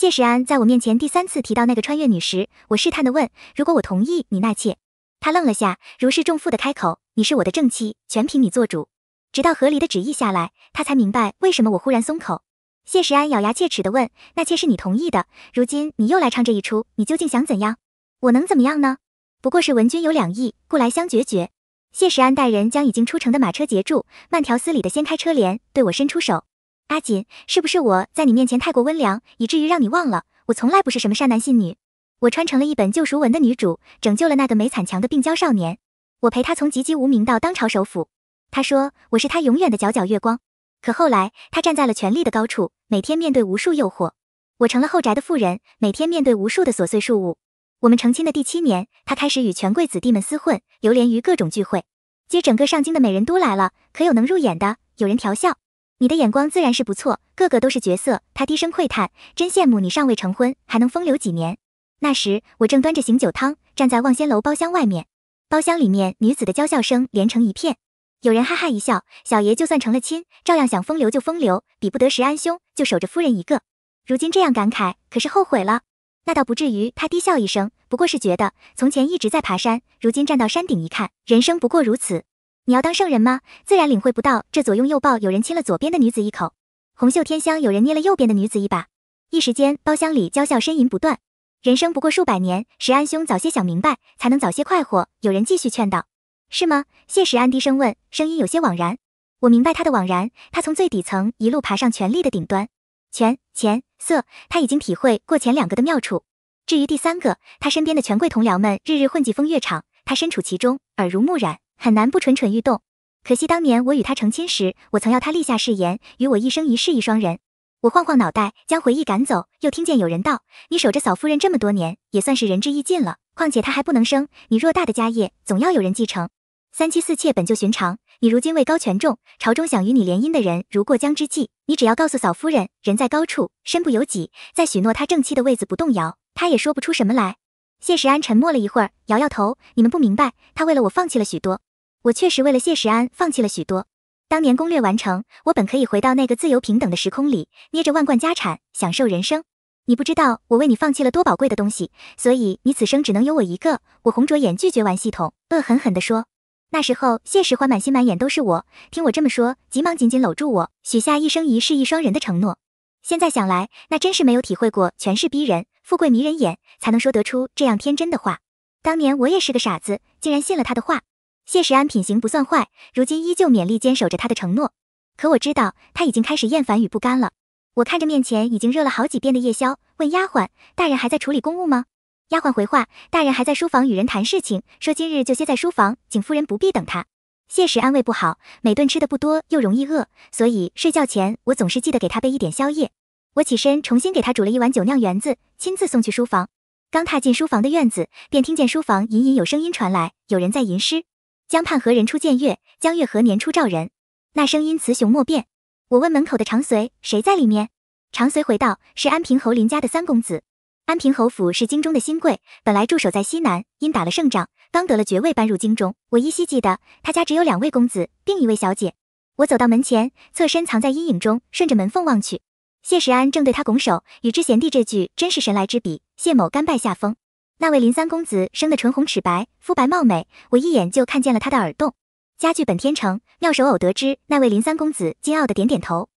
谢时安在我面前第三次提到那个穿越女时，我试探的问：“如果我同意你纳妾？”他愣了下，如释重负的开口：“你是我的正妻，全凭你做主。”直到何离的旨意下来，他才明白为什么我忽然松口。谢时安咬牙切齿的问：“纳妾是你同意的，如今你又来唱这一出，你究竟想怎样？”“我能怎么样呢？不过是文君有两意，故来相决绝。”谢时安带人将已经出城的马车截住，慢条斯理的掀开车帘，对我伸出手。阿锦，是不是我在你面前太过温良，以至于让你忘了我从来不是什么善男信女？我穿成了一本救赎文的女主，拯救了那个没惨强的病娇少年，我陪他从籍籍无名到当朝首辅，他说我是他永远的皎皎月光。可后来他站在了权力的高处，每天面对无数诱惑，我成了后宅的妇人，每天面对无数的琐碎庶务。我们成亲的第七年，他开始与权贵子弟们厮混，流连于各种聚会，接整个上京的美人都来了，可有能入眼的？有人调笑。你的眼光自然是不错，个个都是绝色。他低声喟叹，真羡慕你尚未成婚，还能风流几年。那时我正端着醒酒汤，站在望仙楼包厢外面，包厢里面女子的娇笑声连成一片。有人哈哈一笑，小爷就算成了亲，照样想风流就风流，比不得石安兄就守着夫人一个。如今这样感慨，可是后悔了？那倒不至于。他低笑一声，不过是觉得从前一直在爬山，如今站到山顶一看，人生不过如此。你要当圣人吗？自然领会不到这左拥右抱，有人亲了左边的女子一口，红袖添香，有人捏了右边的女子一把。一时间，包厢里娇笑呻吟不断。人生不过数百年，石安兄早些想明白，才能早些快活。有人继续劝道。是吗？谢石安低声问，声音有些惘然。我明白他的惘然。他从最底层一路爬上权力的顶端，权钱色，他已经体会过前两个的妙处。至于第三个，他身边的权贵同僚们日日混迹风月场，他身处其中，耳濡目染。很难不蠢蠢欲动，可惜当年我与他成亲时，我曾要他立下誓言，与我一生一世一双人。我晃晃脑袋，将回忆赶走，又听见有人道：“你守着嫂夫人这么多年，也算是仁至义尽了。况且她还不能生，你偌大的家业，总要有人继承。三妻四妾本就寻常，你如今位高权重，朝中想与你联姻的人如过江之鲫。你只要告诉嫂夫人，人在高处身不由己，在许诺她正妻的位子不动摇，她也说不出什么来。”谢时安沉默了一会儿，摇摇头：“你们不明白，他为了我放弃了许多。”我确实为了谢时安放弃了许多。当年攻略完成，我本可以回到那个自由平等的时空里，捏着万贯家产，享受人生。你不知道我为你放弃了多宝贵的东西，所以你此生只能有我一个。我红着眼拒绝玩系统，恶狠狠地说：“那时候谢时欢满心满眼都是我。”听我这么说，急忙紧紧搂住我，许下一生一世一双人的承诺。现在想来，那真是没有体会过权势逼人、富贵迷人眼，才能说得出这样天真的话。当年我也是个傻子，竟然信了他的话。谢时安品行不算坏，如今依旧勉力坚守着他的承诺，可我知道他已经开始厌烦与不甘了。我看着面前已经热了好几遍的夜宵，问丫鬟：“大人还在处理公务吗？”丫鬟回话：“大人还在书房与人谈事情，说今日就歇在书房，请夫人不必等他。”谢时安胃不好，每顿吃的不多又容易饿，所以睡觉前我总是记得给他备一点宵夜。我起身重新给他煮了一碗酒酿圆子，亲自送去书房。刚踏进书房的院子，便听见书房隐隐有声音传来，有人在吟诗。江畔何人初见月？江月何年初照人？那声音雌雄莫辨。我问门口的常随：“谁在里面？”常随回道：“是安平侯林家的三公子。”安平侯府是京中的新贵，本来驻守在西南，因打了胜仗，刚得了爵位，搬入京中。我依稀记得他家只有两位公子，另一位小姐。我走到门前，侧身藏在阴影中，顺着门缝望去，谢时安正对他拱手：“与之贤弟，这句真是神来之笔。”谢某甘拜下风。那位林三公子生得唇红齿白，肤白貌美，我一眼就看见了他的耳洞。佳具本天成，妙手偶得之。那位林三公子惊傲的点点头。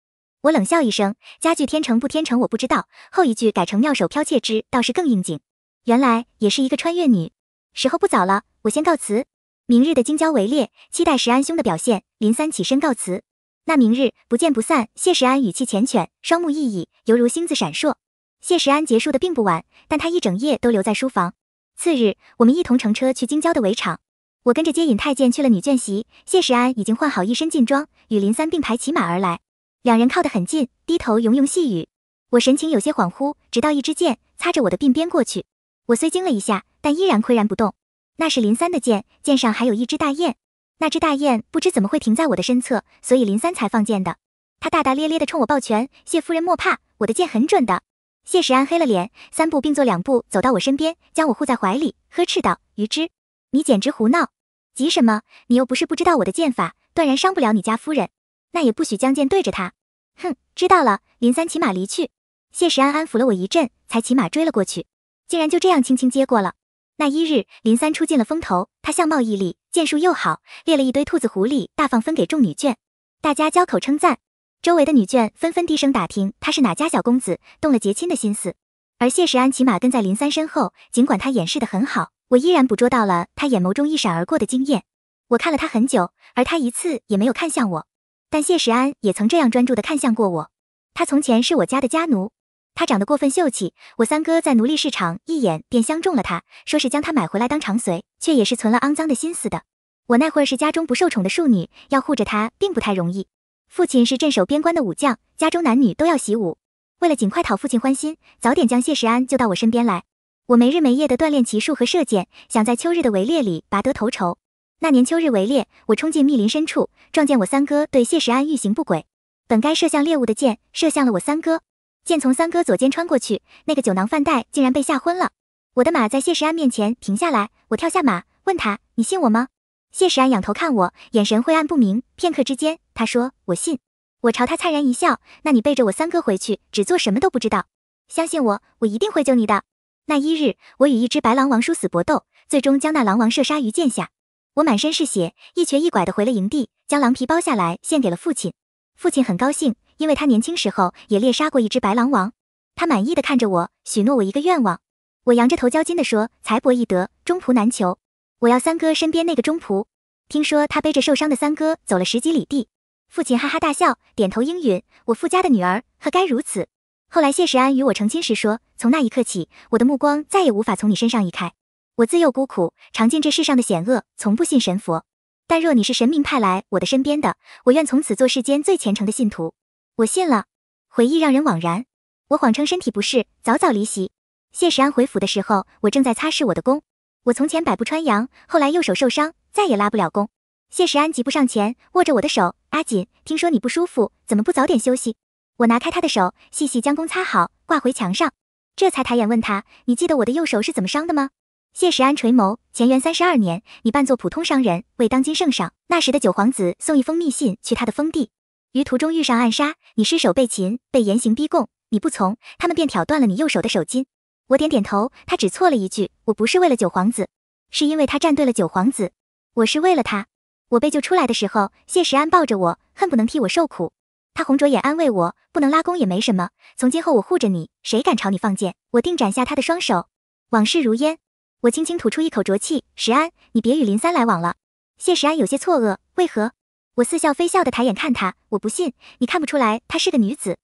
我冷笑一声，佳句天成不天成我不知道，后一句改成妙手剽窃之倒是更应景。原来也是一个穿越女。时候不早了，我先告辞。明日的京郊围猎，期待石安兄的表现。林三起身告辞。那明日不见不散。谢石安语气缱绻，双目熠熠，犹如星子闪烁。谢时安结束的并不晚，但他一整夜都留在书房。次日，我们一同乘车去京郊的围场。我跟着接引太监去了女眷席，谢时安已经换好一身劲装，与林三并排骑马而来，两人靠得很近，低头融融细语。我神情有些恍惚，直到一支箭擦着我的鬓边过去，我虽惊了一下，但依然岿然不动。那是林三的箭，箭上还有一只大雁。那只大雁不知怎么会停在我的身侧，所以林三才放箭的。他大大咧咧地冲我抱拳：“谢夫人莫怕，我的箭很准的。”谢时安黑了脸，三步并作两步走到我身边，将我护在怀里，呵斥道：“于之，你简直胡闹！急什么？你又不是不知道我的剑法，断然伤不了你家夫人。那也不许将剑对着她。”哼，知道了。林三骑马离去，谢时安安抚了我一阵，才骑马追了过去，竟然就这样轻轻接过了。那一日，林三出尽了风头，他相貌毅力，剑术又好，猎了一堆兔子、狐狸，大放分给众女眷，大家交口称赞。周围的女眷纷纷低声打听他是哪家小公子，动了结亲的心思。而谢时安骑马跟在林三身后，尽管他掩饰的很好，我依然捕捉到了他眼眸中一闪而过的惊艳。我看了他很久，而他一次也没有看向我。但谢时安也曾这样专注地看向过我。他从前是我家的家奴，他长得过分秀气，我三哥在奴隶市场一眼便相中了他，说是将他买回来当长随，却也是存了肮脏的心思的。我那会儿是家中不受宠的庶女，要护着他并不太容易。父亲是镇守边关的武将，家中男女都要习武。为了尽快讨父亲欢心，早点将谢时安救到我身边来，我没日没夜的锻炼骑术和射箭，想在秋日的围猎里拔得头筹。那年秋日围猎，我冲进密林深处，撞见我三哥对谢时安欲行不轨。本该射向猎物的箭射向了我三哥，箭从三哥左肩穿过去，那个酒囊饭袋竟然被吓昏了。我的马在谢时安面前停下来，我跳下马，问他：“你信我吗？”谢时安仰头看我，眼神晦暗不明。片刻之间，他说：“我信。”我朝他粲然一笑：“那你背着我三哥回去，只做什么都不知道，相信我，我一定会救你的。”那一日，我与一只白狼王殊死搏斗，最终将那狼王射杀于剑下。我满身是血，一瘸一拐的回了营地，将狼皮剥下来献给了父亲。父亲很高兴，因为他年轻时候也猎杀过一只白狼王。他满意的看着我，许诺我一个愿望。我扬着头，交金的说：“财帛易得，忠仆难求。”我要三哥身边那个忠仆，听说他背着受伤的三哥走了十几里地。父亲哈哈大笑，点头应允。我傅家的女儿，何该如此？后来谢时安与我成亲时说，从那一刻起，我的目光再也无法从你身上移开。我自幼孤苦，尝尽这世上的险恶，从不信神佛。但若你是神明派来我的身边的，我愿从此做世间最虔诚的信徒。我信了。回忆让人惘然。我谎称身体不适，早早离席。谢时安回府的时候，我正在擦拭我的弓。我从前百步穿杨，后来右手受伤，再也拉不了弓。谢时安急步上前，握着我的手，阿锦，听说你不舒服，怎么不早点休息？我拿开他的手，细细将弓擦好，挂回墙上，这才抬眼问他：“你记得我的右手是怎么伤的吗？”谢时安垂眸，乾元三十二年，你扮作普通商人，为当今圣上那时的九皇子送一封密信去他的封地，于途中遇上暗杀，你失手被擒，被严刑逼供，你不从，他们便挑断了你右手的手筋。我点点头，他只错了一句，我不是为了九皇子，是因为他站对了九皇子，我是为了他。我被救出来的时候，谢时安抱着我，恨不能替我受苦。他红着眼安慰我，不能拉弓也没什么，从今后我护着你，谁敢朝你放箭，我定斩下他的双手。往事如烟，我轻轻吐出一口浊气。时安，你别与林三来往了。谢时安有些错愕，为何？我似笑非笑的抬眼看他，我不信，你看不出来，她是个女子。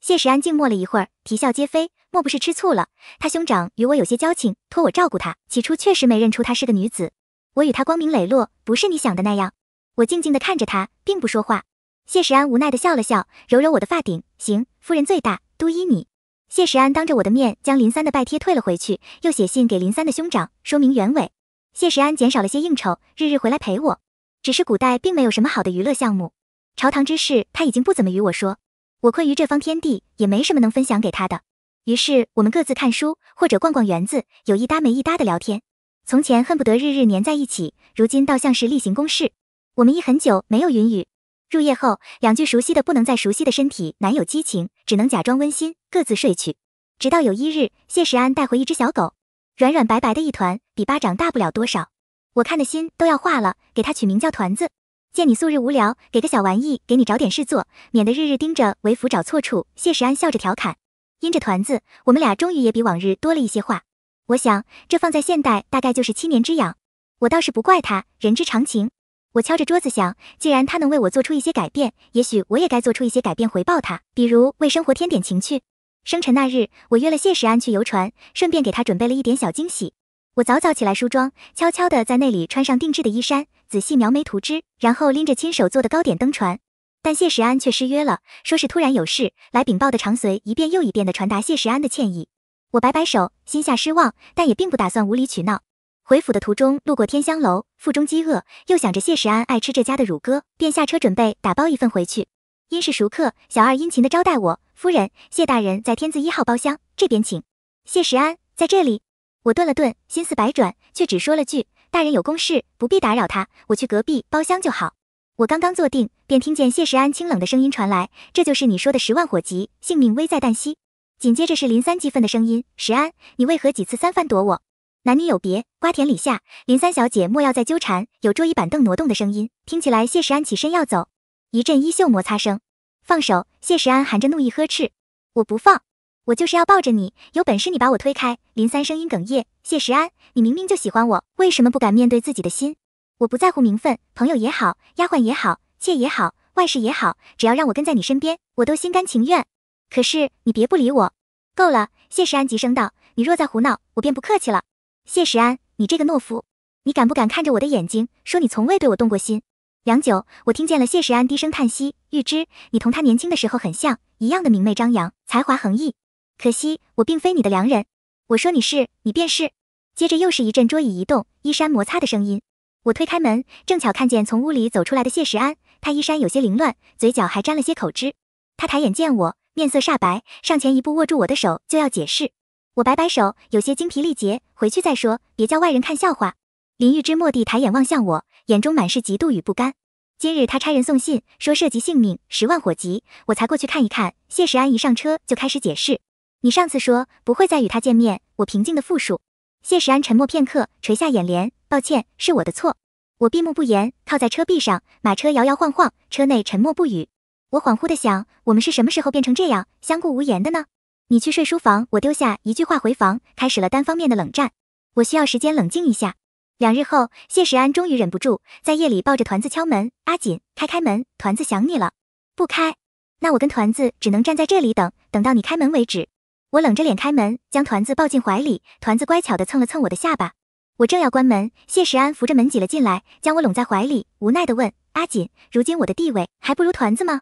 谢时安静默了一会儿，啼笑皆非。莫不是吃醋了？他兄长与我有些交情，托我照顾他。起初确实没认出她是个女子。我与她光明磊落，不是你想的那样。我静静地看着他，并不说话。谢时安无奈地笑了笑，揉揉我的发顶。行，夫人最大，都依你。谢时安当着我的面将林三的拜帖退了回去，又写信给林三的兄长，说明原委。谢时安减少了些应酬，日日回来陪我。只是古代并没有什么好的娱乐项目，朝堂之事他已经不怎么与我说。我困于这方天地，也没什么能分享给他的。于是我们各自看书或者逛逛园子，有一搭没一搭的聊天。从前恨不得日日黏在一起，如今倒像是例行公事。我们一很久没有云雨，入夜后，两具熟悉的不能再熟悉的身体难有激情，只能假装温馨，各自睡去。直到有一日，谢时安带回一只小狗，软软白白的一团，比巴掌大不了多少。我看的心都要化了，给它取名叫团子。见你素日无聊，给个小玩意给你找点事做，免得日日盯着为夫找错处。谢时安笑着调侃。因着团子，我们俩终于也比往日多了一些话。我想，这放在现代大概就是七年之痒。我倒是不怪他，人之常情。我敲着桌子想，既然他能为我做出一些改变，也许我也该做出一些改变回报他，比如为生活添点情趣。生辰那日，我约了谢时安去游船，顺便给他准备了一点小惊喜。我早早起来梳妆，悄悄地在那里穿上定制的衣衫，仔细描眉涂脂，然后拎着亲手做的糕点登船。但谢时安却失约了，说是突然有事来禀报的。长随一遍又一遍地传达谢时安的歉意。我摆摆手，心下失望，但也并不打算无理取闹。回府的途中，路过天香楼，腹中饥饿，又想着谢时安爱吃这家的乳鸽，便下车准备打包一份回去。因是熟客，小二殷勤地招待我。夫人，谢大人在天字一号包厢，这边请。谢时安在这里。我顿了顿，心思百转，却只说了句：大人有公事，不必打扰他，我去隔壁包厢就好。我刚刚坐定，便听见谢时安清冷的声音传来：“这就是你说的十万火急，性命危在旦夕。”紧接着是林三激愤的声音：“时安，你为何几次三番躲我？男女有别，瓜田李下，林三小姐莫要再纠缠。”有桌椅板凳挪动的声音，听起来谢时安起身要走，一阵衣袖摩擦声。放手！谢时安含着怒意呵斥：“我不放，我就是要抱着你，有本事你把我推开！”林三声音哽咽：“谢时安，你明明就喜欢我，为什么不敢面对自己的心？”我不在乎名分，朋友也好，丫鬟也好，妾也好，外事也好，只要让我跟在你身边，我都心甘情愿。可是你别不理我。够了！谢时安急声道：“你若再胡闹，我便不客气了。”谢时安，你这个懦夫，你敢不敢看着我的眼睛，说你从未对我动过心？良久，我听见了谢时安低声叹息：“玉芝，你同他年轻的时候很像，一样的明媚张扬，才华横溢。可惜我并非你的良人。”我说你是，你便是。接着又是一阵桌椅移动、衣衫摩擦的声音。我推开门，正巧看见从屋里走出来的谢时安，他衣衫有些凌乱，嘴角还沾了些口汁。他抬眼见我，面色煞白，上前一步握住我的手，就要解释。我摆摆手，有些精疲力竭，回去再说，别叫外人看笑话。林玉芝蓦地抬眼望向我，眼中满是嫉妒与不甘。今日他差人送信，说涉及性命，十万火急，我才过去看一看。谢时安一上车就开始解释：“你上次说不会再与他见面。”我平静的复述。谢时安沉默片刻，垂下眼帘。抱歉，是我的错。我闭目不言，靠在车壁上。马车摇摇晃晃，车内沉默不语。我恍惚的想，我们是什么时候变成这样相顾无言的呢？你去睡书房，我丢下一句话回房，开始了单方面的冷战。我需要时间冷静一下。两日后，谢时安终于忍不住，在夜里抱着团子敲门：“阿锦，开开门，团子想你了。”不开，那我跟团子只能站在这里等，等到你开门为止。我冷着脸开门，将团子抱进怀里。团子乖巧地蹭了蹭我的下巴。我正要关门，谢时安扶着门挤了进来，将我拢在怀里，无奈地问：“阿锦，如今我的地位还不如团子吗？”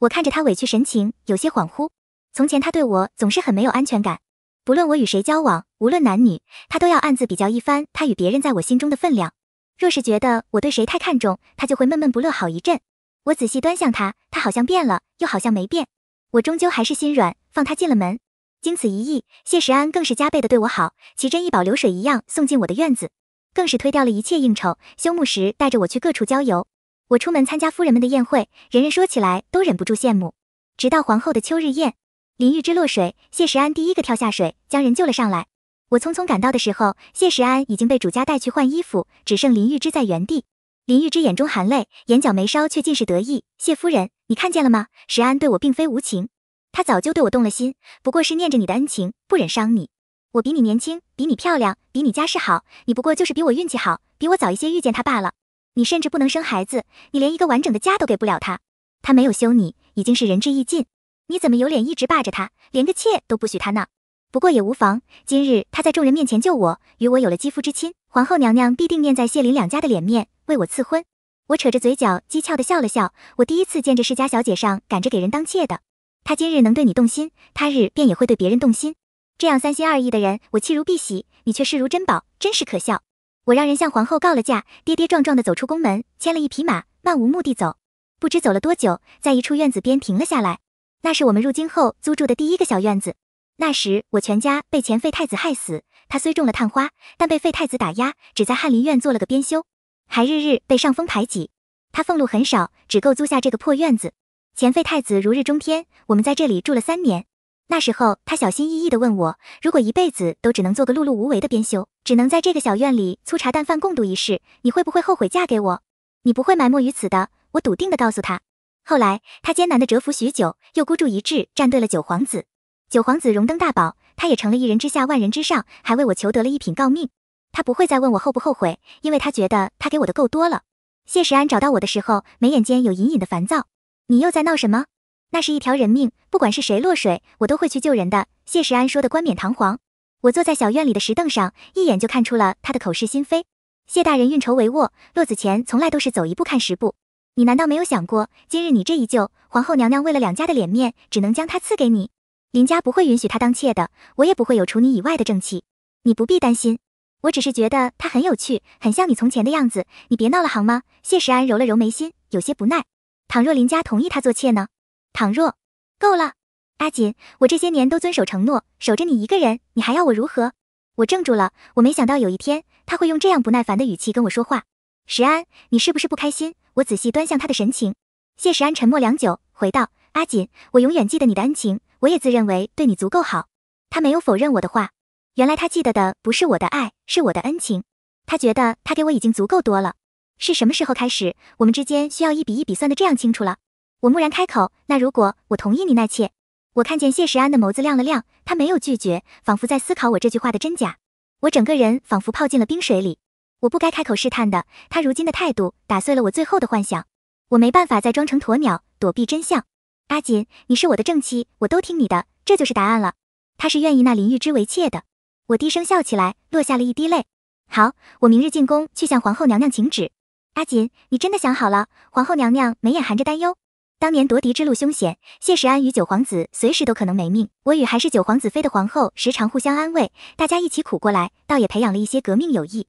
我看着他委屈神情，有些恍惚。从前他对我总是很没有安全感，不论我与谁交往，无论男女，他都要暗自比较一番他与别人在我心中的分量。若是觉得我对谁太看重，他就会闷闷不乐好一阵。我仔细端详他，他好像变了，又好像没变。我终究还是心软，放他进了门。经此一役，谢时安更是加倍的对我好，奇珍异宝流水一样送进我的院子，更是推掉了一切应酬，休沐时带着我去各处郊游。我出门参加夫人们的宴会，人人说起来都忍不住羡慕。直到皇后的秋日宴，林玉芝落水，谢时安第一个跳下水将人救了上来。我匆匆赶到的时候，谢时安已经被主家带去换衣服，只剩林玉芝在原地。林玉芝眼中含泪，眼角眉梢却尽是得意。谢夫人，你看见了吗？时安对我并非无情。他早就对我动了心，不过是念着你的恩情，不忍伤你。我比你年轻，比你漂亮，比你家世好，你不过就是比我运气好，比我早一些遇见他罢了。你甚至不能生孩子，你连一个完整的家都给不了他。他没有休你，已经是仁至义尽。你怎么有脸一直霸着他，连个妾都不许他呢？不过也无妨，今日他在众人面前救我，与我有了肌肤之亲，皇后娘娘必定念在谢林两家的脸面，为我赐婚。我扯着嘴角讥诮的笑了笑，我第一次见着世家小姐上赶着给人当妾的。他今日能对你动心，他日便也会对别人动心。这样三心二意的人，我弃如敝屣，你却视如珍宝，真是可笑。我让人向皇后告了假，跌跌撞撞地走出宫门，牵了一匹马，漫无目的地走。不知走了多久，在一处院子边停了下来。那是我们入京后租住的第一个小院子。那时我全家被前废太子害死，他虽中了探花，但被废太子打压，只在翰林院做了个编修，还日日被上峰排挤。他俸禄很少，只够租下这个破院子。前废太子如日中天，我们在这里住了三年。那时候，他小心翼翼地问我，如果一辈子都只能做个碌碌无为的编修，只能在这个小院里粗茶淡饭共度一世，你会不会后悔嫁给我？你不会埋没于此的。我笃定地告诉他。后来，他艰难地蛰伏许久，又孤注一掷，站对了九皇子。九皇子荣登大宝，他也成了一人之下万人之上，还为我求得了一品诰命。他不会再问我后不后悔，因为他觉得他给我的够多了。谢时安找到我的时候，眉眼间有隐隐的烦躁。你又在闹什么？那是一条人命，不管是谁落水，我都会去救人的。谢时安说的冠冕堂皇。我坐在小院里的石凳上，一眼就看出了他的口是心非。谢大人运筹帷幄，落子前从来都是走一步看十步。你难道没有想过，今日你这一救，皇后娘娘为了两家的脸面，只能将她赐给你。林家不会允许她当妾的，我也不会有除你以外的正妻。你不必担心，我只是觉得她很有趣，很像你从前的样子。你别闹了，好吗？谢时安揉了揉眉心，有些不耐。倘若林家同意他做妾呢？倘若，够了，阿锦，我这些年都遵守承诺，守着你一个人，你还要我如何？我怔住了，我没想到有一天他会用这样不耐烦的语气跟我说话。石安，你是不是不开心？我仔细端详他的神情。谢石安沉默良久，回道：阿锦，我永远记得你的恩情，我也自认为对你足够好。他没有否认我的话。原来他记得的不是我的爱，是我的恩情。他觉得他给我已经足够多了。是什么时候开始，我们之间需要一笔一笔算的这样清楚了？我蓦然开口。那如果我同意你纳妾？我看见谢时安的眸子亮了亮，他没有拒绝，仿佛在思考我这句话的真假。我整个人仿佛泡进了冰水里。我不该开口试探的，他如今的态度打碎了我最后的幻想。我没办法再装成鸵鸟，躲避真相。阿锦，你是我的正妻，我都听你的，这就是答案了。他是愿意纳林玉之为妾的。我低声笑起来，落下了一滴泪。好，我明日进宫去向皇后娘娘请旨。阿锦，你真的想好了？皇后娘娘眉眼含着担忧。当年夺嫡之路凶险，谢时安与九皇子随时都可能没命。我与还是九皇子妃的皇后，时常互相安慰，大家一起苦过来，倒也培养了一些革命友谊。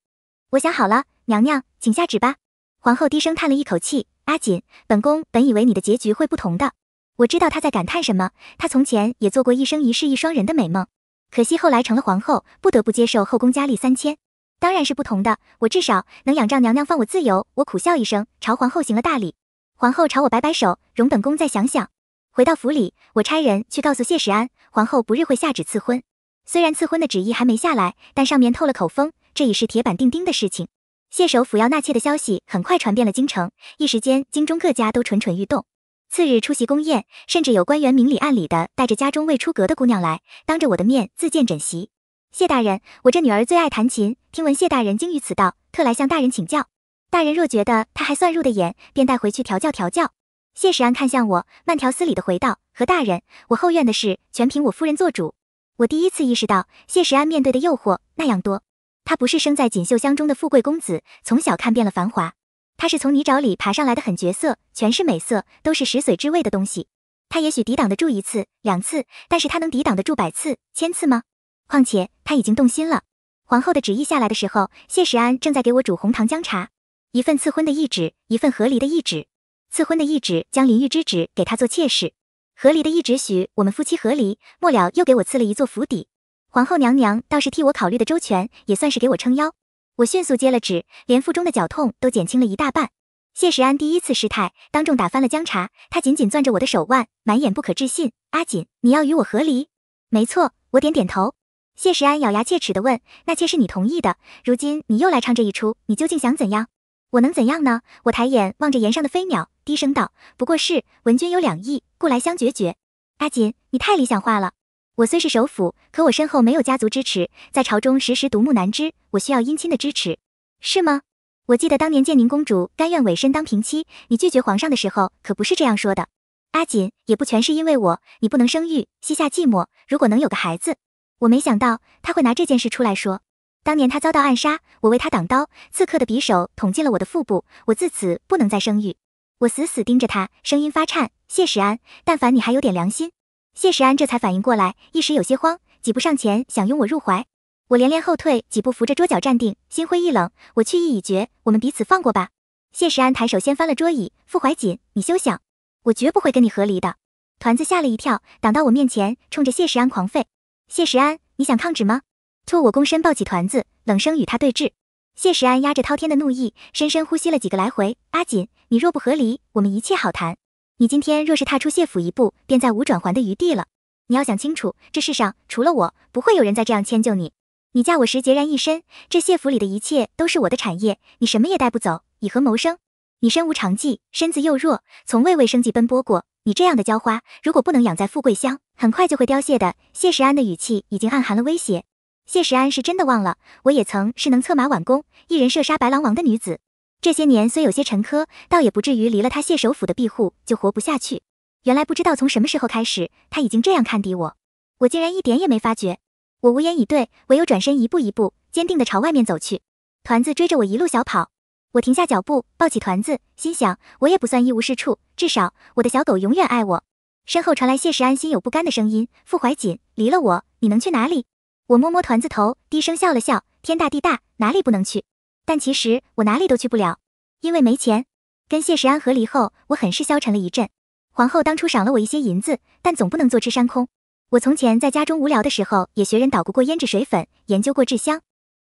我想好了，娘娘，请下旨吧。皇后低声叹了一口气：“阿锦，本宫本以为你的结局会不同的。”我知道她在感叹什么。她从前也做过一生一世一双人的美梦，可惜后来成了皇后，不得不接受后宫佳丽三千。当然是不同的，我至少能仰仗娘娘放我自由。我苦笑一声，朝皇后行了大礼。皇后朝我摆摆手，容本宫再想想。回到府里，我差人去告诉谢时安，皇后不日会下旨赐婚。虽然赐婚的旨意还没下来，但上面透了口风，这已是铁板钉钉的事情。谢首府要纳妾的消息很快传遍了京城，一时间，京中各家都蠢蠢欲动。次日出席宫宴，甚至有官员明里暗里的带着家中未出阁的姑娘来，当着我的面自荐枕席。谢大人，我这女儿最爱弹琴，听闻谢大人精于此道，特来向大人请教。大人若觉得她还算入的眼，便带回去调教调教。谢时安看向我，慢条斯理的回道：“何大人，我后院的事全凭我夫人做主。”我第一次意识到，谢时安面对的诱惑那样多。他不是生在锦绣乡中的富贵公子，从小看遍了繁华。他是从泥沼里爬上来的狠角色，全是美色，都是食髓之味的东西。他也许抵挡得住一次、两次，但是他能抵挡得住百次、千次吗？况且他已经动心了。皇后的旨意下来的时候，谢时安正在给我煮红糖姜茶。一份赐婚的懿旨，一份和离的懿旨。赐婚的懿旨将林玉之旨给他做妾室，和离的懿旨许我们夫妻和离。末了又给我赐了一座府邸。皇后娘娘倒是替我考虑的周全，也算是给我撑腰。我迅速接了旨，连腹中的绞痛都减轻了一大半。谢时安第一次失态，当众打翻了姜茶。他紧紧攥着我的手腕，满眼不可置信：“阿锦，你要与我和离？”没错，我点点头。谢时安咬牙切齿的问：“那妾是你同意的，如今你又来唱这一出，你究竟想怎样？我能怎样呢？”我抬眼望着檐上的飞鸟，低声道：“不过是文君有两意，故来相决绝。”阿锦，你太理想化了。我虽是首辅，可我身后没有家族支持，在朝中时时独木难支，我需要姻亲的支持，是吗？我记得当年建宁公主甘愿委身当平妻，你拒绝皇上的时候可不是这样说的。阿锦，也不全是因为我，你不能生育，膝下寂寞，如果能有个孩子。我没想到他会拿这件事出来说。当年他遭到暗杀，我为他挡刀，刺客的匕首捅进了我的腹部，我自此不能再生育。我死死盯着他，声音发颤。谢时安，但凡你还有点良心。谢时安这才反应过来，一时有些慌，几步上前想拥我入怀，我连连后退几步，扶着桌角站定，心灰意冷。我去意已决，我们彼此放过吧。谢时安抬手掀翻了桌椅，傅怀瑾，你休想，我绝不会跟你和离的。团子吓了一跳，挡到我面前，冲着谢时安狂吠。谢时安，你想抗旨吗？兔，我躬身抱起团子，冷声与他对峙。谢时安压着滔天的怒意，深深呼吸了几个来回。阿锦，你若不和离，我们一切好谈。你今天若是踏出谢府一步，便再无转圜的余地了。你要想清楚，这世上除了我，不会有人再这样迁就你。你嫁我时孑然一身，这谢府里的一切都是我的产业，你什么也带不走，以何谋生？你身无长技，身子又弱，从未为生计奔波过。你这样的娇花，如果不能养在富贵乡。很快就会凋谢的。谢时安的语气已经暗含了威胁。谢时安是真的忘了，我也曾是能策马挽弓，一人射杀白狼王的女子。这些年虽有些沉疴，倒也不至于离了他谢首府的庇护就活不下去。原来不知道从什么时候开始，他已经这样看低我，我竟然一点也没发觉。我无言以对，唯有转身一步一步坚定地朝外面走去。团子追着我一路小跑，我停下脚步，抱起团子，心想我也不算一无是处，至少我的小狗永远爱我。身后传来谢时安心有不甘的声音：“傅怀瑾，离了我，你能去哪里？”我摸摸团子头，低声笑了笑：“天大地大，哪里不能去？但其实我哪里都去不了，因为没钱。”跟谢时安和离后，我很是消沉了一阵。皇后当初赏了我一些银子，但总不能坐吃山空。我从前在家中无聊的时候，也学人捣鼓过胭脂水粉，研究过制香。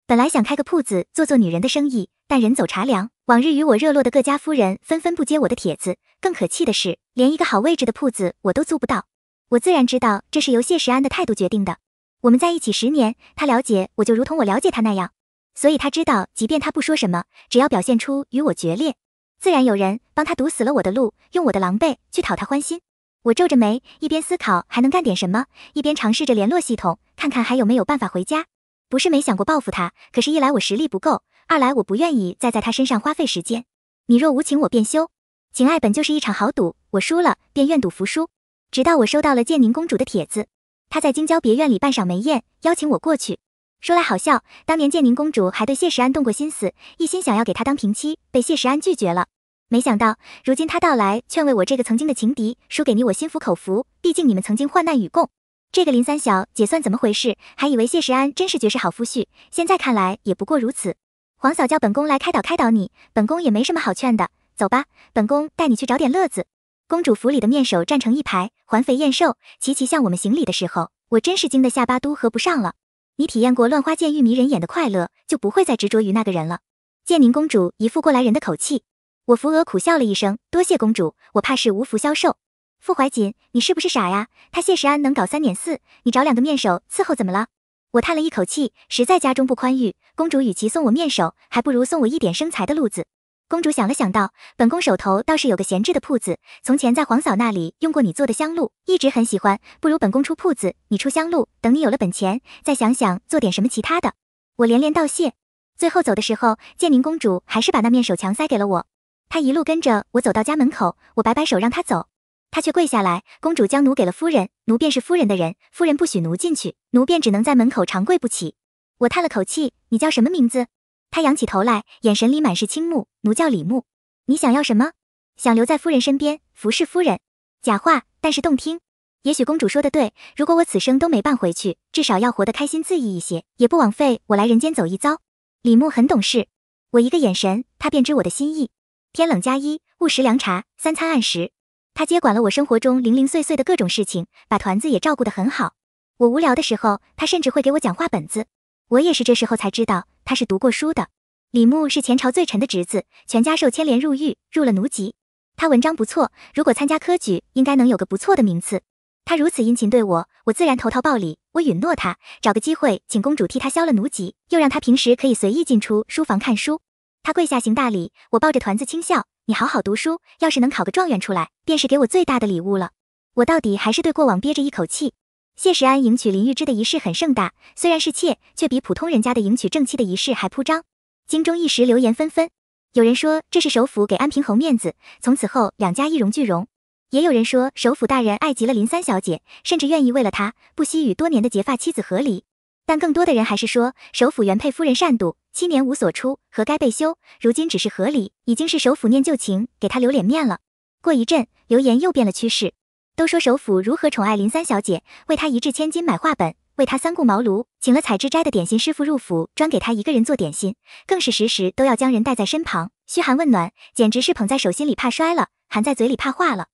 本来想开个铺子，做做女人的生意，但人走茶凉。往日与我热络的各家夫人纷纷不接我的帖子，更可气的是，连一个好位置的铺子我都租不到。我自然知道这是由谢时安的态度决定的。我们在一起十年，他了解我就如同我了解他那样，所以他知道，即便他不说什么，只要表现出与我决裂，自然有人帮他堵死了我的路，用我的狼狈去讨他欢心。我皱着眉，一边思考还能干点什么，一边尝试着联络系统，看看还有没有办法回家。不是没想过报复他，可是一来我实力不够。二来，我不愿意再在他身上花费时间。你若无情，我便休。情爱本就是一场豪赌，我输了便愿赌服输。直到我收到了建宁公主的帖子，她在京郊别院里半晌梅宴，邀请我过去。说来好笑，当年建宁公主还对谢时安动过心思，一心想要给他当平妻，被谢时安拒绝了。没想到如今她到来，劝慰我这个曾经的情敌，输给你我心服口服。毕竟你们曾经患难与共。这个林三小姐算怎么回事？还以为谢时安真是绝世好夫婿，现在看来也不过如此。皇嫂叫本宫来开导开导你，本宫也没什么好劝的。走吧，本宫带你去找点乐子。公主府里的面首站成一排，环肥燕瘦，齐齐向我们行礼的时候，我真是惊得下巴都合不上了。你体验过乱花渐欲迷人眼的快乐，就不会再执着于那个人了。建宁公主一副过来人的口气，我扶额苦笑了一声，多谢公主，我怕是无福消受。傅怀瑾，你是不是傻呀？他谢时安能搞三点四，你找两个面首伺候怎么了？我叹了一口气，实在家中不宽裕，公主与其送我面首，还不如送我一点生财的路子。公主想了想道：“本宫手头倒是有个闲置的铺子，从前在皇嫂那里用过你做的香露，一直很喜欢，不如本宫出铺子，你出香露，等你有了本钱，再想想做点什么其他的。”我连连道谢，最后走的时候，建宁公主还是把那面手强塞给了我。她一路跟着我走到家门口，我摆摆手让她走，她却跪下来，公主将奴给了夫人。奴便是夫人的人，夫人不许奴进去，奴便只能在门口长跪不起。我叹了口气，你叫什么名字？他仰起头来，眼神里满是倾慕。奴叫李牧。你想要什么？想留在夫人身边，服侍夫人。假话，但是动听。也许公主说的对，如果我此生都没办回去，至少要活得开心自意一些，也不枉费我来人间走一遭。李牧很懂事，我一个眼神，他便知我的心意。天冷加衣，勿食凉茶，三餐按时。他接管了我生活中零零碎碎的各种事情，把团子也照顾得很好。我无聊的时候，他甚至会给我讲话本子。我也是这时候才知道他是读过书的。李牧是前朝罪臣的侄子，全家受牵连入狱，入了奴籍。他文章不错，如果参加科举，应该能有个不错的名次。他如此殷勤对我，我自然投桃报李。我允诺他找个机会请公主替他消了奴籍，又让他平时可以随意进出书房看书。他跪下行大礼，我抱着团子轻笑。你好好读书，要是能考个状元出来，便是给我最大的礼物了。我到底还是对过往憋着一口气。谢时安迎娶林玉芝的仪式很盛大，虽然是妾，却比普通人家的迎娶正妻的仪式还铺张。京中一时流言纷纷，有人说这是首府给安平侯面子，从此后两家一荣俱荣；也有人说首府大人爱极了林三小姐，甚至愿意为了她不惜与多年的结发妻子和离。但更多的人还是说，首府原配夫人善妒，七年无所出，何该被休。如今只是合离，已经是首府念旧情，给她留脸面了。过一阵，流言又变了趋势，都说首府如何宠爱林三小姐，为她一掷千金买画本，为她三顾茅庐，请了采芝斋的点心师傅入府，专给她一个人做点心，更是时时都要将人带在身旁，嘘寒问暖，简直是捧在手心里怕摔了，含在嘴里怕化了。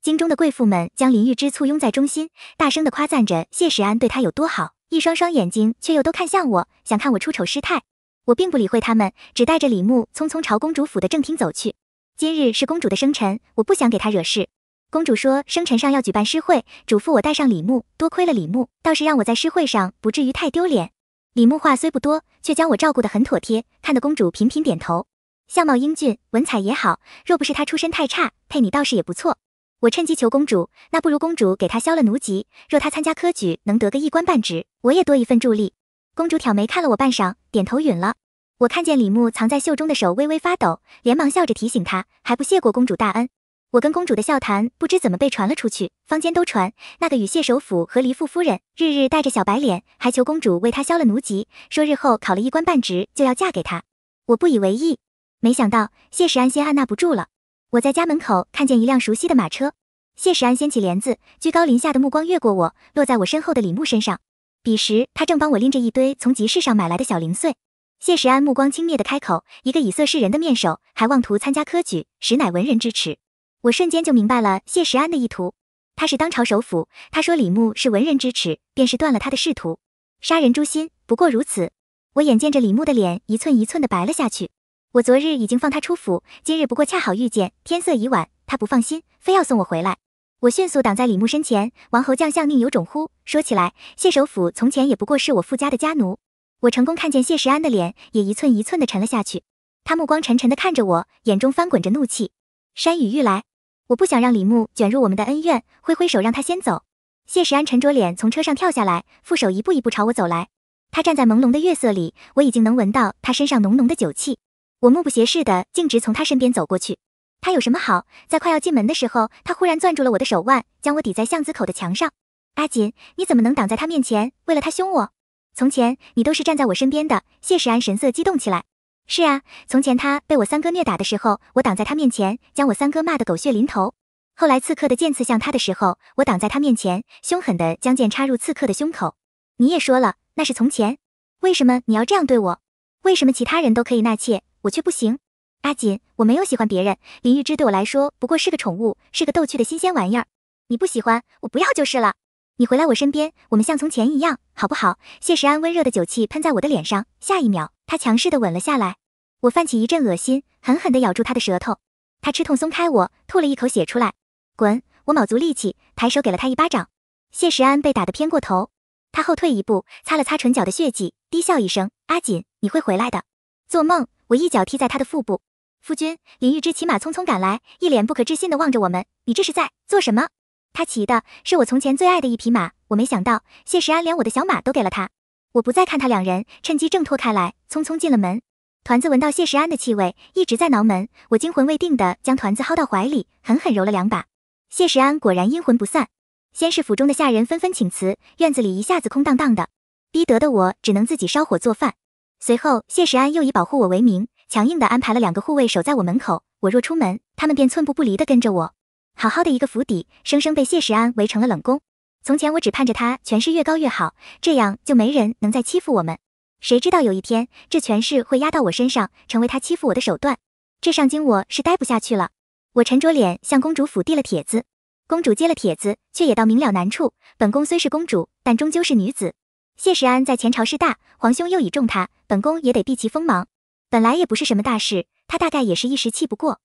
京中的贵妇们将林玉芝簇拥在中心，大声的夸赞着谢时安对她有多好。一双双眼睛却又都看向我，想看我出丑失态。我并不理会他们，只带着李牧匆匆朝公主府的正厅走去。今日是公主的生辰，我不想给她惹事。公主说生辰上要举办诗会，嘱咐我带上李牧。多亏了李牧，倒是让我在诗会上不至于太丢脸。李牧话虽不多，却将我照顾得很妥帖，看得公主频频点头。相貌英俊，文采也好，若不是他出身太差，配你倒是也不错。我趁机求公主，那不如公主给他削了奴籍，若他参加科举能得个一官半职，我也多一份助力。公主挑眉看了我半晌，点头允了。我看见李牧藏在袖中的手微微发抖，连忙笑着提醒他，还不谢过公主大恩。我跟公主的笑谈不知怎么被传了出去，坊间都传那个与谢首府和黎富夫人日日带着小白脸，还求公主为他削了奴籍，说日后考了一官半职就要嫁给他。我不以为意，没想到谢时安先按捺不住了。我在家门口看见一辆熟悉的马车，谢时安掀起帘子，居高临下的目光越过我，落在我身后的李牧身上。彼时，他正帮我拎着一堆从集市上买来的小零碎。谢时安目光轻蔑地开口：“一个以色侍人的面首，还妄图参加科举，实乃文人之耻。”我瞬间就明白了谢时安的意图，他是当朝首辅，他说李牧是文人之耻，便是断了他的仕途，杀人诛心，不过如此。我眼见着李牧的脸一寸一寸的白了下去。我昨日已经放他出府，今日不过恰好遇见，天色已晚，他不放心，非要送我回来。我迅速挡在李牧身前，王侯将相宁有种乎？说起来，谢首府从前也不过是我傅家的家奴。我成功看见谢时安的脸，也一寸一寸的沉了下去。他目光沉沉的看着我，眼中翻滚着怒气。山雨欲来，我不想让李牧卷入我们的恩怨，挥挥手让他先走。谢时安沉着脸从车上跳下来，副手一步一步朝我走来。他站在朦胧的月色里，我已经能闻到他身上浓浓的酒气。我目不斜视的径直从他身边走过去。他有什么好？在快要进门的时候，他忽然攥住了我的手腕，将我抵在巷子口的墙上。阿锦，你怎么能挡在他面前？为了他凶我？从前你都是站在我身边的。谢时安神色激动起来。是啊，从前他被我三哥虐打的时候，我挡在他面前，将我三哥骂得狗血淋头。后来刺客的剑刺向他的时候，我挡在他面前，凶狠地将剑插入刺客的胸口。你也说了，那是从前。为什么你要这样对我？为什么其他人都可以纳妾？我却不行，阿锦，我没有喜欢别人，林玉芝对我来说不过是个宠物，是个逗趣的新鲜玩意儿。你不喜欢，我不要就是了。你回来我身边，我们像从前一样，好不好？谢时安温热的酒气喷在我的脸上，下一秒他强势的吻了下来，我泛起一阵恶心，狠狠的咬住他的舌头，他吃痛松开我，吐了一口血出来。滚！我卯足力气抬手给了他一巴掌，谢时安被打得偏过头，他后退一步，擦了擦唇角的血迹，低笑一声：“阿锦，你会回来的。”做梦。我一脚踢在他的腹部。夫君，林玉芝骑马匆匆赶来，一脸不可置信的望着我们：“你这是在做什么？”他骑的是我从前最爱的一匹马。我没想到谢时安连我的小马都给了他。我不再看他，两人趁机挣脱开来，匆匆进了门。团子闻到谢时安的气味，一直在挠门。我惊魂未定的将团子薅到怀里，狠狠揉了两把。谢时安果然阴魂不散。先是府中的下人纷纷请辞，院子里一下子空荡荡的，逼得的我只能自己烧火做饭。随后，谢时安又以保护我为名，强硬地安排了两个护卫守在我门口。我若出门，他们便寸步不离地跟着我。好好的一个府邸，生生被谢时安围成了冷宫。从前我只盼着他权势越高越好，这样就没人能再欺负我们。谁知道有一天，这权势会压到我身上，成为他欺负我的手段。这上京我是待不下去了。我沉着脸向公主府递了帖子。公主接了帖子，却也道明了难处：本宫虽是公主，但终究是女子。谢时安在前朝势大，皇兄又倚重他，本宫也得避其锋芒。本来也不是什么大事，他大概也是一时气不过。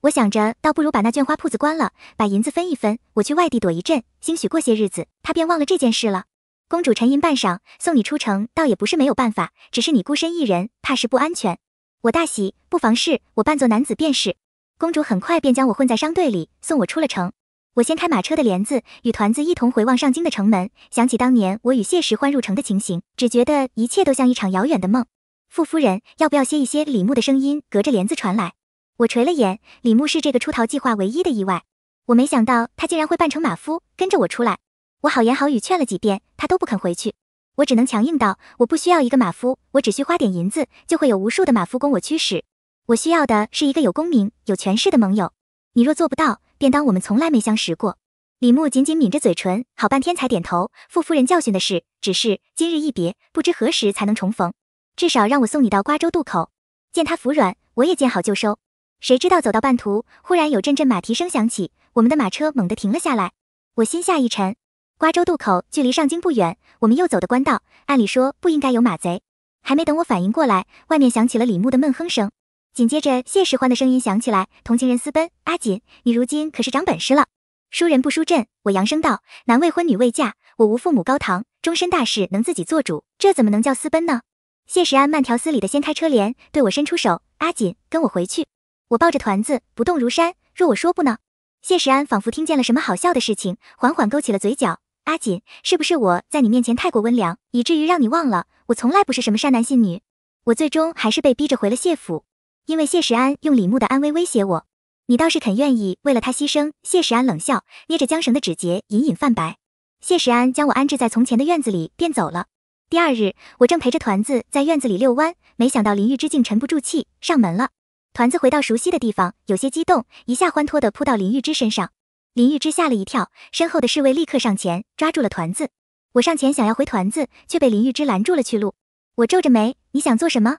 我想着，倒不如把那绢花铺子关了，把银子分一分。我去外地躲一阵，兴许过些日子，他便忘了这件事了。公主沉吟半晌，送你出城倒也不是没有办法，只是你孤身一人，怕是不安全。我大喜，不妨事，我扮作男子便是。公主很快便将我混在商队里，送我出了城。我掀开马车的帘子，与团子一同回望上京的城门，想起当年我与谢时欢入城的情形，只觉得一切都像一场遥远的梦。傅夫人，要不要歇一歇？李牧的声音隔着帘子传来。我垂了眼，李牧是这个出逃计划唯一的意外。我没想到他竟然会扮成马夫跟着我出来。我好言好语劝了几遍，他都不肯回去。我只能强硬道：我不需要一个马夫，我只需花点银子，就会有无数的马夫供我驱使。我需要的是一个有功名、有权势的盟友。你若做不到，便当我们从来没相识过。李牧紧紧抿着嘴唇，好半天才点头。傅夫人教训的是，只是今日一别，不知何时才能重逢。至少让我送你到瓜州渡口。见他服软，我也见好就收。谁知道走到半途，忽然有阵阵马蹄声响起，我们的马车猛地停了下来。我心下一沉，瓜州渡口距离上京不远，我们又走的官道，按理说不应该有马贼。还没等我反应过来，外面响起了李牧的闷哼声。紧接着谢时欢的声音响起来：“同情人私奔，阿锦，你如今可是长本事了，输人不输阵。”我扬声道：“男未婚女未嫁，我无父母高堂，终身大事能自己做主，这怎么能叫私奔呢？”谢时安慢条斯理的掀开车帘，对我伸出手：“阿锦，跟我回去。”我抱着团子，不动如山。若我说不呢？谢时安仿佛听见了什么好笑的事情，缓缓勾起了嘴角：“阿锦，是不是我在你面前太过温良，以至于让你忘了我从来不是什么善男信女？我最终还是被逼着回了谢府。”因为谢时安用李牧的安危威胁我，你倒是肯愿意为了他牺牲？谢时安冷笑，捏着缰绳的指节隐隐泛白。谢时安将我安置在从前的院子里，便走了。第二日，我正陪着团子在院子里遛弯，没想到林玉之竟沉不住气上门了。团子回到熟悉的地方，有些激动，一下欢脱地扑到林玉芝身上。林玉芝吓了一跳，身后的侍卫立刻上前抓住了团子。我上前想要回团子，却被林玉芝拦住了去路。我皱着眉，你想做什么？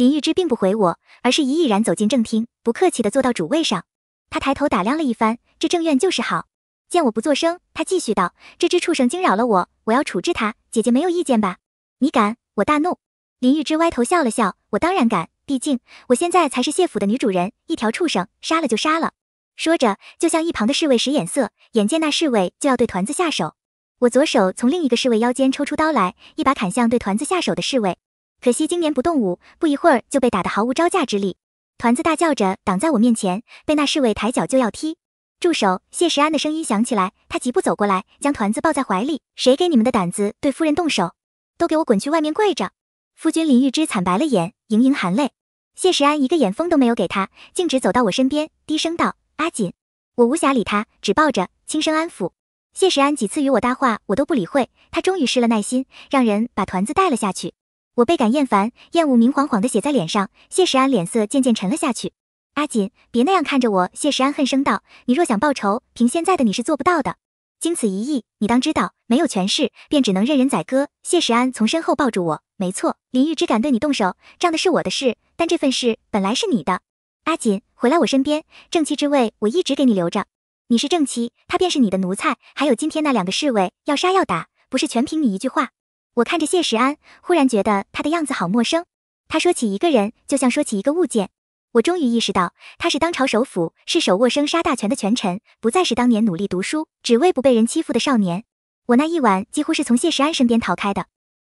林玉芝并不回我，而是已怡然走进正厅，不客气地坐到主位上。她抬头打量了一番，这正院就是好。见我不作声，她继续道：“这只畜生惊扰了我，我要处置他。姐姐没有意见吧？”“你敢！”我大怒。林玉芝歪头笑了笑：“我当然敢，毕竟我现在才是谢府的女主人。一条畜生，杀了就杀了。”说着，就向一旁的侍卫使眼色。眼见那侍卫就要对团子下手，我左手从另一个侍卫腰间抽出刀来，一把砍向对团子下手的侍卫。可惜今年不动武，不一会儿就被打得毫无招架之力。团子大叫着挡在我面前，被那侍卫抬脚就要踢。住手！谢时安的声音响起来，他疾步走过来，将团子抱在怀里。谁给你们的胆子对夫人动手？都给我滚去外面跪着！夫君林玉芝惨白了眼，盈盈含泪。谢时安一个眼风都没有给他，径直走到我身边，低声道：“阿锦。”我无暇理他，只抱着，轻声安抚。谢时安几次与我搭话，我都不理会。他终于失了耐心，让人把团子带了下去。我倍感厌烦，厌恶明晃晃地写在脸上。谢时安脸色渐渐沉了下去。阿锦，别那样看着我。谢时安恨声道：“你若想报仇，凭现在的你是做不到的。经此一役，你当知道，没有权势，便只能任人宰割。”谢时安从身后抱住我。没错，林玉之敢对你动手，仗的是我的事，但这份事本来是你的。阿锦，回来我身边，正妻之位我一直给你留着。你是正妻，他便是你的奴才。还有今天那两个侍卫，要杀要打，不是全凭你一句话。我看着谢时安，忽然觉得他的样子好陌生。他说起一个人，就像说起一个物件。我终于意识到，他是当朝首辅，是手握生杀大权的权臣，不再是当年努力读书只为不被人欺负的少年。我那一晚，几乎是从谢时安身边逃开的。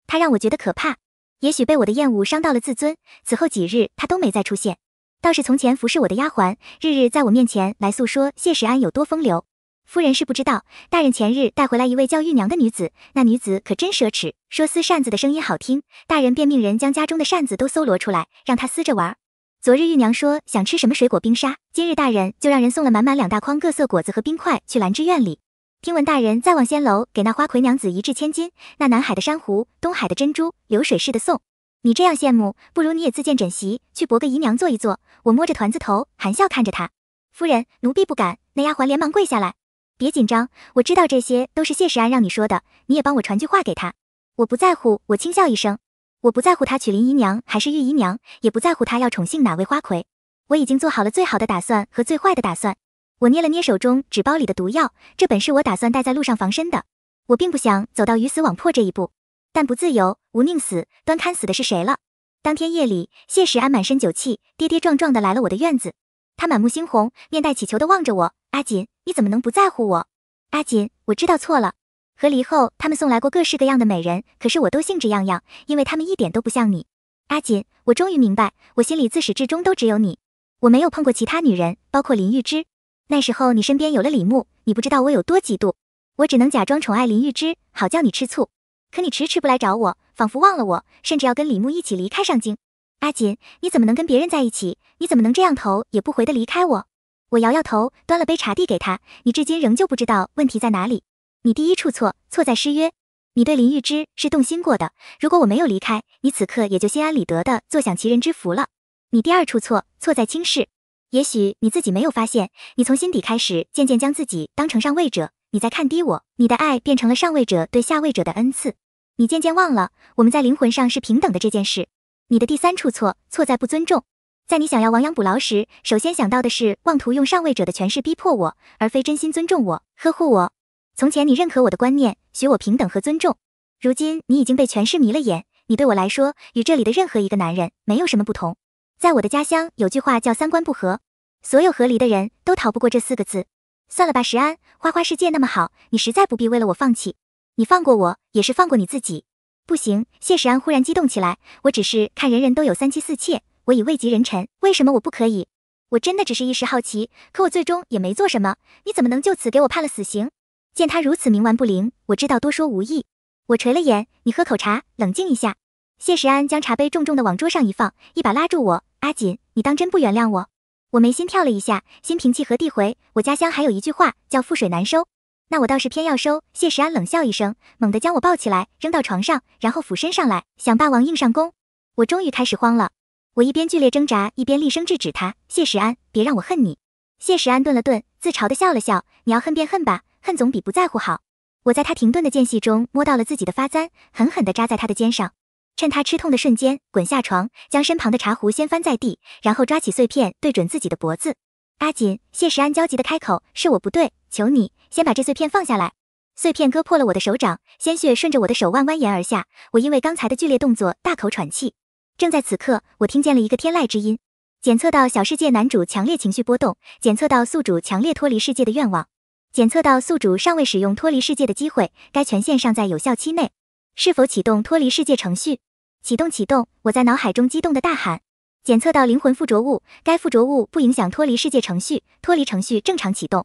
他让我觉得可怕。也许被我的厌恶伤到了自尊，此后几日他都没再出现，倒是从前服侍我的丫鬟，日日在我面前来诉说谢时安有多风流。夫人是不知道，大人前日带回来一位叫玉娘的女子，那女子可真奢侈，说撕扇子的声音好听，大人便命人将家中的扇子都搜罗出来，让她撕着玩儿。昨日玉娘说想吃什么水果冰沙，今日大人就让人送了满满两大筐各色果子和冰块去兰芝院里。听闻大人再往仙楼给那花魁娘子一掷千金，那南海的珊瑚，东海的珍珠，流水似的送。你这样羡慕，不如你也自荐枕席，去博个姨娘坐一坐。我摸着团子头，含笑看着她。夫人，奴婢不敢。那丫鬟连忙跪下来。别紧张，我知道这些都是谢时安让你说的，你也帮我传句话给他。我不在乎，我轻笑一声，我不在乎他娶林姨娘还是玉姨娘，也不在乎他要宠幸哪位花魁。我已经做好了最好的打算和最坏的打算。我捏了捏手中纸包里的毒药，这本是我打算带在路上防身的。我并不想走到鱼死网破这一步，但不自由，吾宁死。端看死的是谁了？当天夜里，谢时安满身酒气，跌跌撞撞的来了我的院子。他满目猩红，面带乞求的望着我，阿锦。你怎么能不在乎我？阿锦，我知道错了。和离后，他们送来过各式各样的美人，可是我都兴致样样，因为他们一点都不像你。阿锦，我终于明白，我心里自始至终都只有你。我没有碰过其他女人，包括林玉芝。那时候你身边有了李牧，你不知道我有多嫉妒。我只能假装宠爱林玉芝，好叫你吃醋。可你迟迟不来找我，仿佛忘了我，甚至要跟李牧一起离开上京。阿锦，你怎么能跟别人在一起？你怎么能这样头也不回的离开我？我摇摇头，端了杯茶递给他。你至今仍旧不知道问题在哪里。你第一处错，错在失约。你对林玉芝是动心过的。如果我没有离开，你此刻也就心安理得的坐享其人之福了。你第二处错，错在轻视。也许你自己没有发现，你从心底开始渐渐将自己当成上位者，你在看低我。你的爱变成了上位者对下位者的恩赐。你渐渐忘了我们在灵魂上是平等的这件事。你的第三处错，错在不尊重。在你想要亡羊补牢时，首先想到的是妄图用上位者的权势逼迫我，而非真心尊重我、呵护我。从前你认可我的观念，许我平等和尊重，如今你已经被权势迷了眼。你对我来说，与这里的任何一个男人没有什么不同。在我的家乡有句话叫三观不合，所有合离的人都逃不过这四个字。算了吧，石安，花花世界那么好，你实在不必为了我放弃。你放过我，也是放过你自己。不行，谢石安忽然激动起来，我只是看人人都有三妻四妾。我已位极人臣，为什么我不可以？我真的只是一时好奇，可我最终也没做什么，你怎么能就此给我判了死刑？见他如此冥顽不灵，我知道多说无益，我垂了眼。你喝口茶，冷静一下。谢时安将茶杯重重的往桌上一放，一把拉住我：“阿锦，你当真不原谅我？”我眉心跳了一下，心平气和地回：“我家乡还有一句话叫‘覆水难收’，那我倒是偏要收。”谢时安冷笑一声，猛地将我抱起来扔到床上，然后俯身上来，想霸王硬上弓。我终于开始慌了。我一边剧烈挣扎，一边厉声制止他：“谢时安，别让我恨你。”谢时安顿了顿，自嘲地笑了笑：“你要恨便恨吧，恨总比不在乎好。”我在他停顿的间隙中摸到了自己的发簪，狠狠地扎在他的肩上。趁他吃痛的瞬间，滚下床，将身旁的茶壶掀翻在地，然后抓起碎片对准自己的脖子。阿锦，谢时安焦急地开口：“是我不对，求你先把这碎片放下来。”碎片割破了我的手掌，鲜血顺着我的手腕蜿蜒而下。我因为刚才的剧烈动作大口喘气。正在此刻，我听见了一个天籁之音，检测到小世界男主强烈情绪波动，检测到宿主强烈脱离世界的愿望，检测到宿主尚未使用脱离世界的机会，该权限尚在有效期内，是否启动脱离世界程序？启动，启动！我在脑海中激动的大喊。检测到灵魂附着物，该附着物不影响脱离世界程序，脱离程序正常启动。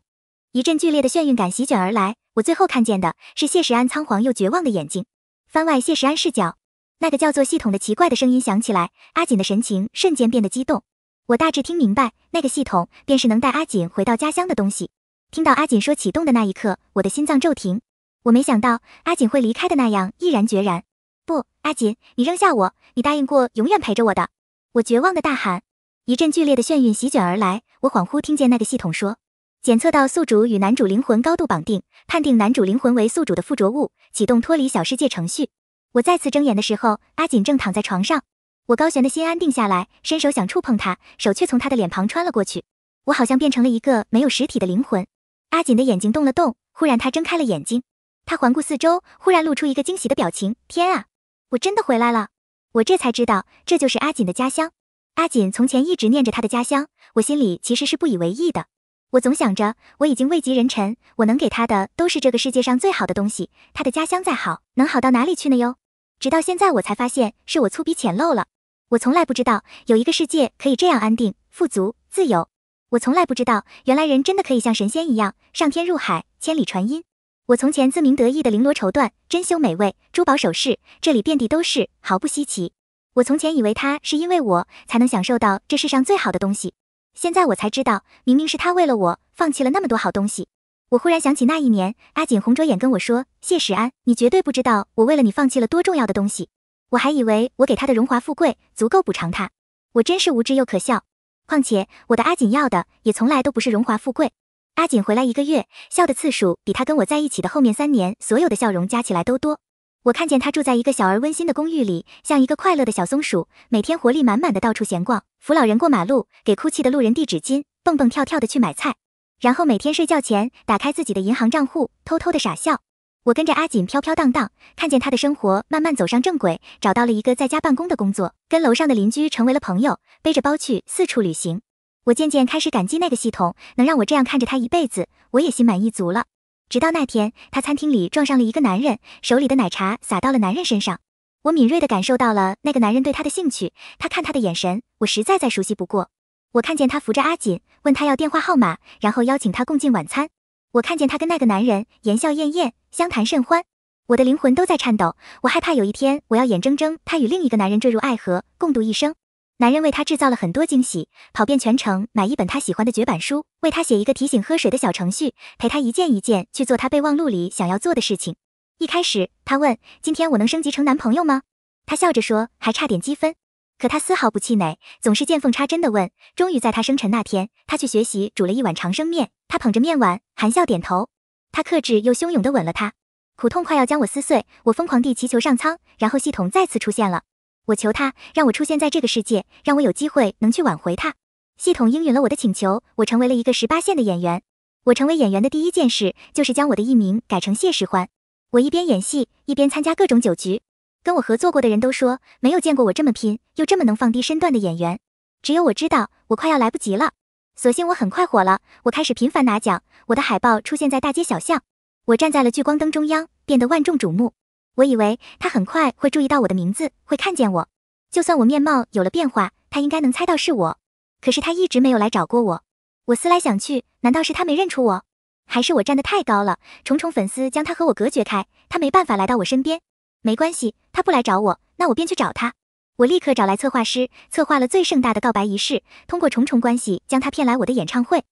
一阵剧烈的眩晕感席卷而来，我最后看见的是谢时安仓皇又绝望的眼睛。番外谢时安视角。那个叫做系统的奇怪的声音响起来，阿锦的神情瞬间变得激动。我大致听明白，那个系统便是能带阿锦回到家乡的东西。听到阿锦说启动的那一刻，我的心脏骤停。我没想到阿锦会离开的那样毅然决然。不，阿锦，你扔下我！你答应过永远陪着我的！我绝望的大喊。一阵剧烈的眩晕席卷而来，我恍惚听见那个系统说：“检测到宿主与男主灵魂高度绑定，判定男主灵魂为宿主的附着物，启动脱离小世界程序。”我再次睁眼的时候，阿锦正躺在床上，我高悬的心安定下来，伸手想触碰他，手却从他的脸庞穿了过去，我好像变成了一个没有实体的灵魂。阿锦的眼睛动了动，忽然他睁开了眼睛，他环顾四周，忽然露出一个惊喜的表情。天啊，我真的回来了！我这才知道，这就是阿锦的家乡。阿锦从前一直念着他的家乡，我心里其实是不以为意的。我总想着我已经位极人臣，我能给他的都是这个世界上最好的东西，他的家乡再好，能好到哪里去呢？哟。直到现在，我才发现是我粗鄙浅陋了。我从来不知道有一个世界可以这样安定、富足、自由。我从来不知道，原来人真的可以像神仙一样上天入海、千里传音。我从前自鸣得意的绫罗绸缎、珍馐美味、珠宝首饰，这里遍地都是，毫不稀奇。我从前以为他是因为我才能享受到这世上最好的东西，现在我才知道，明明是他为了我放弃了那么多好东西。我忽然想起那一年，阿锦红着眼跟我说：“谢时安，你绝对不知道我为了你放弃了多重要的东西。我还以为我给他的荣华富贵足够补偿他，我真是无知又可笑。况且我的阿锦要的也从来都不是荣华富贵。阿锦回来一个月，笑的次数比他跟我在一起的后面三年所有的笑容加起来都多。我看见他住在一个小而温馨的公寓里，像一个快乐的小松鼠，每天活力满满的到处闲逛，扶老人过马路，给哭泣的路人递纸巾，蹦蹦跳跳的去买菜。”然后每天睡觉前打开自己的银行账户，偷偷的傻笑。我跟着阿锦飘飘荡荡，看见他的生活慢慢走上正轨，找到了一个在家办公的工作，跟楼上的邻居成为了朋友，背着包去四处旅行。我渐渐开始感激那个系统，能让我这样看着他一辈子，我也心满意足了。直到那天，他餐厅里撞上了一个男人，手里的奶茶洒到了男人身上。我敏锐的感受到了那个男人对他的兴趣，他看他的眼神，我实在再熟悉不过。我看见他扶着阿锦，问他要电话号码，然后邀请他共进晚餐。我看见他跟那个男人言笑晏晏，相谈甚欢，我的灵魂都在颤抖。我害怕有一天我要眼睁睁他与另一个男人坠入爱河，共度一生。男人为他制造了很多惊喜，跑遍全城买一本他喜欢的绝版书，为他写一个提醒喝水的小程序，陪他一件一件去做他备忘录里想要做的事情。一开始，他问今天我能升级成男朋友吗？他笑着说还差点积分。可他丝毫不气馁，总是见缝插针的问。终于在他生辰那天，他去学习煮了一碗长生面。他捧着面碗，含笑点头。他克制又汹涌的吻了他，苦痛快要将我撕碎。我疯狂地祈求上苍，然后系统再次出现了。我求他让我出现在这个世界，让我有机会能去挽回他。系统应允了我的请求，我成为了一个十八线的演员。我成为演员的第一件事就是将我的艺名改成谢世欢。我一边演戏，一边参加各种酒局。跟我合作过的人都说没有见过我这么拼又这么能放低身段的演员，只有我知道我快要来不及了。所幸我很快火了，我开始频繁拿奖，我的海报出现在大街小巷，我站在了聚光灯中央，变得万众瞩目。我以为他很快会注意到我的名字，会看见我，就算我面貌有了变化，他应该能猜到是我。可是他一直没有来找过我。我思来想去，难道是他没认出我，还是我站得太高了，重重粉丝将他和我隔绝开，他没办法来到我身边？没关系，他不来找我，那我便去找他。我立刻找来策划师，策划了最盛大的告白仪式，通过重重关系将他骗来我的演唱会。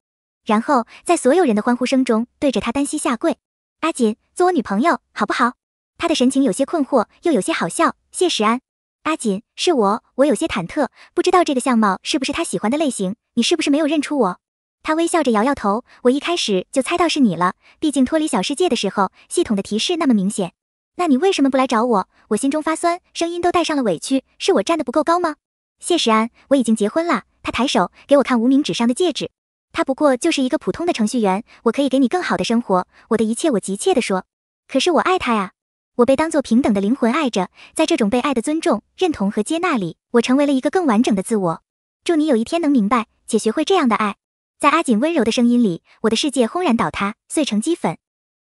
然后在所有人的欢呼声中，对着他单膝下跪：“阿锦，做我女朋友好不好？”他的神情有些困惑，又有些好笑。谢时安，阿锦，是我。我有些忐忑，不知道这个相貌是不是他喜欢的类型，你是不是没有认出我？他微笑着摇摇头。我一开始就猜到是你了，毕竟脱离小世界的时候，系统的提示那么明显。那你为什么不来找我？我心中发酸，声音都带上了委屈。是我站得不够高吗？谢时安，我已经结婚了。他抬手给我看无名指上的戒指。他不过就是一个普通的程序员，我可以给你更好的生活。我的一切，我急切地说。可是我爱他呀，我被当做平等的灵魂爱着，在这种被爱的尊重、认同和接纳里，我成为了一个更完整的自我。祝你有一天能明白且学会这样的爱。在阿锦温柔的声音里，我的世界轰然倒塌，碎成齑粉。